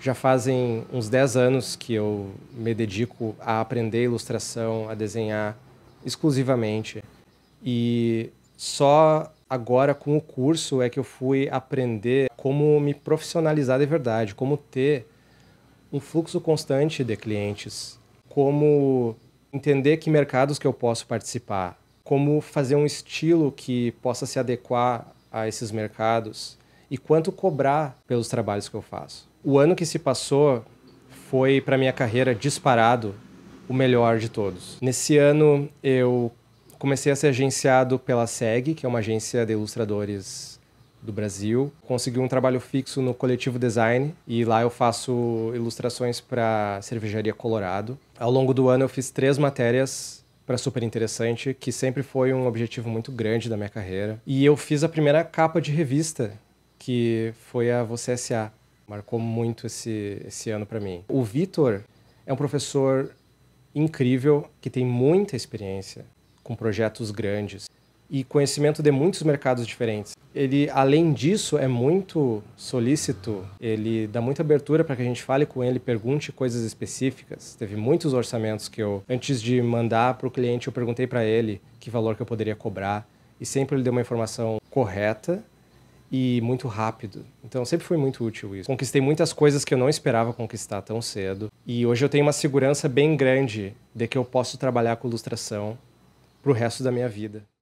Já fazem uns 10 anos que eu me dedico a aprender ilustração, a desenhar exclusivamente. E só agora com o curso é que eu fui aprender como me profissionalizar de verdade, como ter um fluxo constante de clientes, como entender que mercados que eu posso participar, como fazer um estilo que possa se adequar a esses mercados e quanto cobrar pelos trabalhos que eu faço. O ano que se passou foi para minha carreira disparado o melhor de todos. Nesse ano eu comecei a ser agenciado pela SEG, que é uma agência de ilustradores do Brasil. Consegui um trabalho fixo no Coletivo Design e lá eu faço ilustrações para Cervejaria Colorado. Ao longo do ano eu fiz três matérias para super interessante, que sempre foi um objetivo muito grande da minha carreira. E eu fiz a primeira capa de revista que foi a Você S.A. Marcou muito esse, esse ano para mim. O Vitor é um professor incrível, que tem muita experiência com projetos grandes e conhecimento de muitos mercados diferentes. Ele, além disso, é muito solícito, ele dá muita abertura para que a gente fale com ele, pergunte coisas específicas. Teve muitos orçamentos que eu, antes de mandar para o cliente, eu perguntei para ele que valor que eu poderia cobrar e sempre ele deu uma informação correta e muito rápido. Então sempre foi muito útil isso. Conquistei muitas coisas que eu não esperava conquistar tão cedo e hoje eu tenho uma segurança bem grande de que eu posso trabalhar com ilustração para o resto da minha vida.